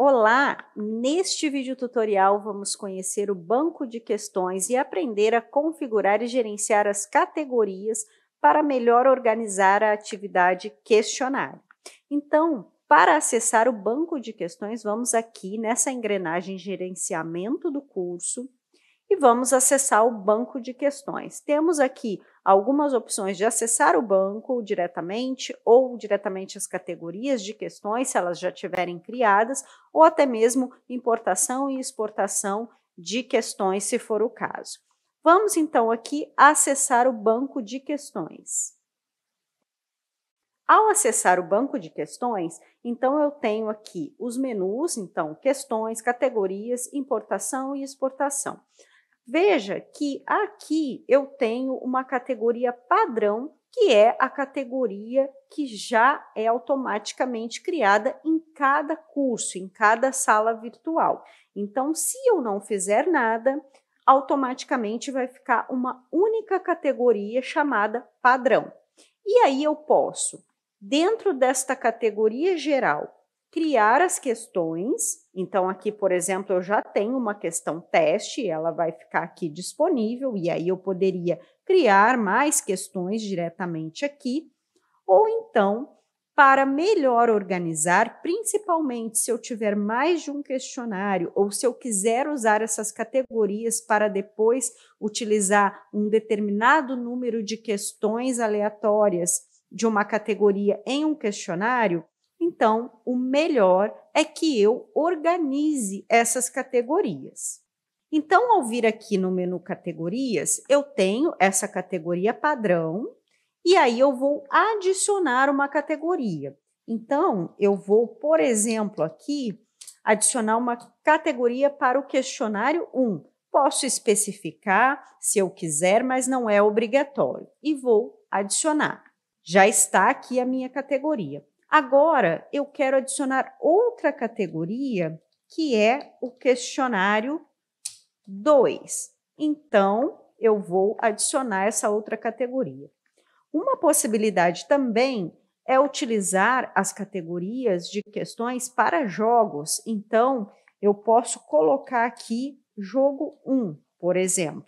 Olá! Neste vídeo tutorial vamos conhecer o banco de questões e aprender a configurar e gerenciar as categorias para melhor organizar a atividade questionário. Então, para acessar o banco de questões, vamos aqui nessa engrenagem gerenciamento do curso e vamos acessar o banco de questões. Temos aqui algumas opções de acessar o banco diretamente ou diretamente as categorias de questões, se elas já tiverem criadas, ou até mesmo importação e exportação de questões, se for o caso. Vamos então aqui acessar o banco de questões. Ao acessar o banco de questões, então eu tenho aqui os menus, então questões, categorias, importação e exportação. Veja que aqui eu tenho uma categoria padrão, que é a categoria que já é automaticamente criada em cada curso, em cada sala virtual. Então, se eu não fizer nada, automaticamente vai ficar uma única categoria chamada padrão. E aí eu posso, dentro desta categoria geral, criar as questões. Então, aqui, por exemplo, eu já tenho uma questão teste, ela vai ficar aqui disponível, e aí eu poderia criar mais questões diretamente aqui, ou então, para melhor organizar, principalmente se eu tiver mais de um questionário, ou se eu quiser usar essas categorias para depois utilizar um determinado número de questões aleatórias de uma categoria em um questionário, então, o melhor é que eu organize essas categorias. Então, ao vir aqui no menu categorias, eu tenho essa categoria padrão e aí eu vou adicionar uma categoria. Então, eu vou, por exemplo, aqui adicionar uma categoria para o questionário 1. Posso especificar se eu quiser, mas não é obrigatório. E vou adicionar. Já está aqui a minha categoria. Agora, eu quero adicionar outra categoria, que é o questionário 2. Então, eu vou adicionar essa outra categoria. Uma possibilidade também é utilizar as categorias de questões para jogos. Então, eu posso colocar aqui jogo 1, um, por exemplo.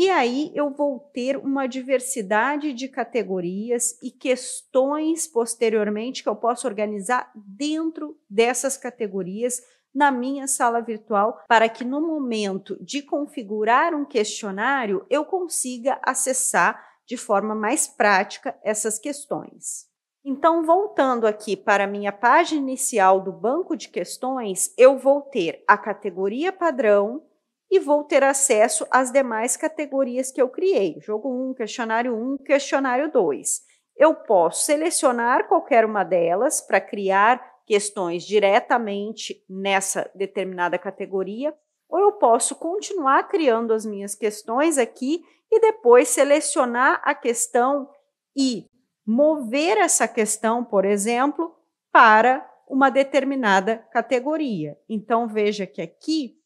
E aí eu vou ter uma diversidade de categorias e questões posteriormente que eu posso organizar dentro dessas categorias na minha sala virtual para que no momento de configurar um questionário eu consiga acessar de forma mais prática essas questões. Então, voltando aqui para a minha página inicial do banco de questões, eu vou ter a categoria padrão, e vou ter acesso às demais categorias que eu criei: jogo 1, um, questionário 1, um, questionário 2. Eu posso selecionar qualquer uma delas para criar questões diretamente nessa determinada categoria, ou eu posso continuar criando as minhas questões aqui e depois selecionar a questão e mover essa questão, por exemplo, para uma determinada categoria. Então veja que aqui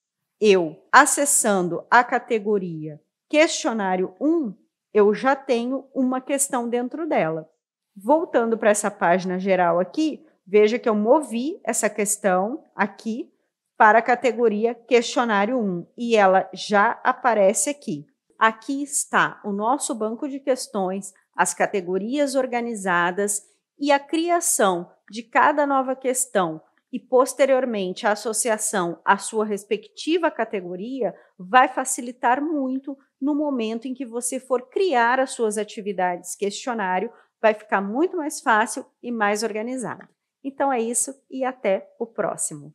eu acessando a categoria questionário 1, eu já tenho uma questão dentro dela. Voltando para essa página geral aqui, veja que eu movi essa questão aqui para a categoria questionário 1 e ela já aparece aqui. Aqui está o nosso banco de questões, as categorias organizadas e a criação de cada nova questão e posteriormente a associação à sua respectiva categoria vai facilitar muito no momento em que você for criar as suas atividades questionário, vai ficar muito mais fácil e mais organizado. Então é isso e até o próximo.